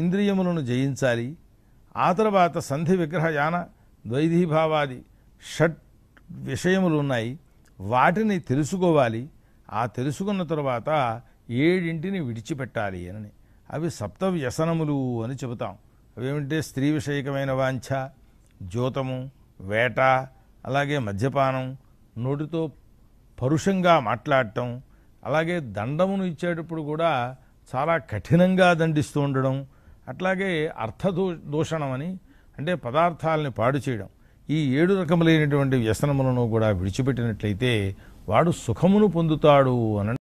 ఇంద్రియములను జయించాలి ఆ తర్వాత సంధి విగ్రహయాన ద్వైధీభావాది షట్ విషయములు ఉన్నాయి వాటిని తెలుసుకోవాలి ఆ తెలుసుకున్న తర్వాత ఏడింటిని విడిచిపెట్టాలి అని అవి సప్త వ్యసనములు అని చెబుతాం అవేమిటంటే స్త్రీ విషయకమైన వాంఛ జోతము వేట అలాగే మద్యపానం నోటితో పరుషంగా మాట్లాడటం అలాగే దండమును ఇచ్చేటప్పుడు కూడా చాలా కఠినంగా దండిస్తూ ఉండడం అట్లాగే అర్థ దూషణం అని అంటే పదార్థాలని పాడు చేయడం ఈ ఏడు రకములైనటువంటి వ్యసనములను కూడా విడిచిపెట్టినట్లయితే వాడు సుఖమును పొందుతాడు అన